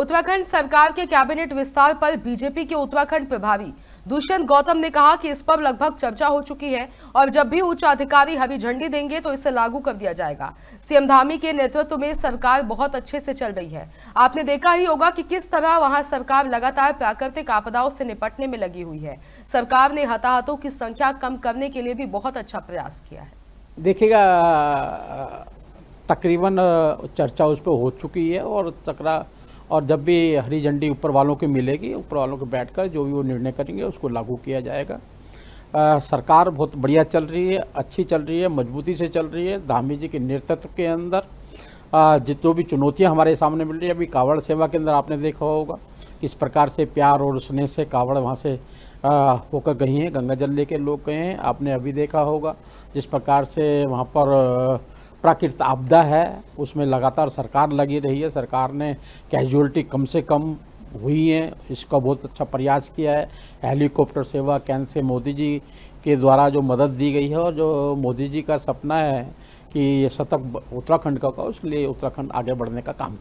उत्तराखंड सरकार के कैबिनेट विस्तार पर बीजेपी के उत्तराखंड प्रभारी दुष्यंत गौतम ने कहा कि इस पर लगभग चर्चा हो चुकी है और जब भी उच्च अधिकारी हरी झंडी देंगे तो इसे लागू कर दिया जाएगा सीएम धामी के नेतृत्व में सरकार बहुत अच्छे से चल रही है आपने देखा ही होगा कि किस तरह वहां सरकार लगातार प्राकृतिक आपदाओं से निपटने में लगी हुई है सरकार ने हताहतों की संख्या कम करने के लिए भी बहुत अच्छा प्रयास किया है देखिएगा तकरीबन चर्चा उस पर हो चुकी है और तकरा और जब भी हरी झंडी ऊपर वालों की मिलेगी ऊपर वालों के बैठकर जो भी वो निर्णय करेंगे उसको लागू किया जाएगा आ, सरकार बहुत बढ़िया चल रही है अच्छी चल रही है मजबूती से चल रही है धामी जी के नेतृत्व के अंदर तो भी चुनौतियाँ हमारे सामने मिल रही है अभी कावड़ सेवा के अंदर आपने देखा होगा किस प्रकार से प्यार और स्नेह से कावड़ वहाँ से होकर गई हैं गंगा जल लेके लोग गए हैं आपने अभी देखा होगा जिस प्रकार से वहाँ पर प्राकृतिक आपदा है उसमें लगातार सरकार लगी रही है सरकार ने कैजुअलिटी कम से कम हुई है इसका बहुत अच्छा प्रयास किया है हेलीकॉप्टर सेवा कैन से मोदी जी के द्वारा जो मदद दी गई है और जो मोदी जी का सपना है कि ये शतक उत्तराखंड का उसके लिए उत्तराखंड आगे बढ़ने का काम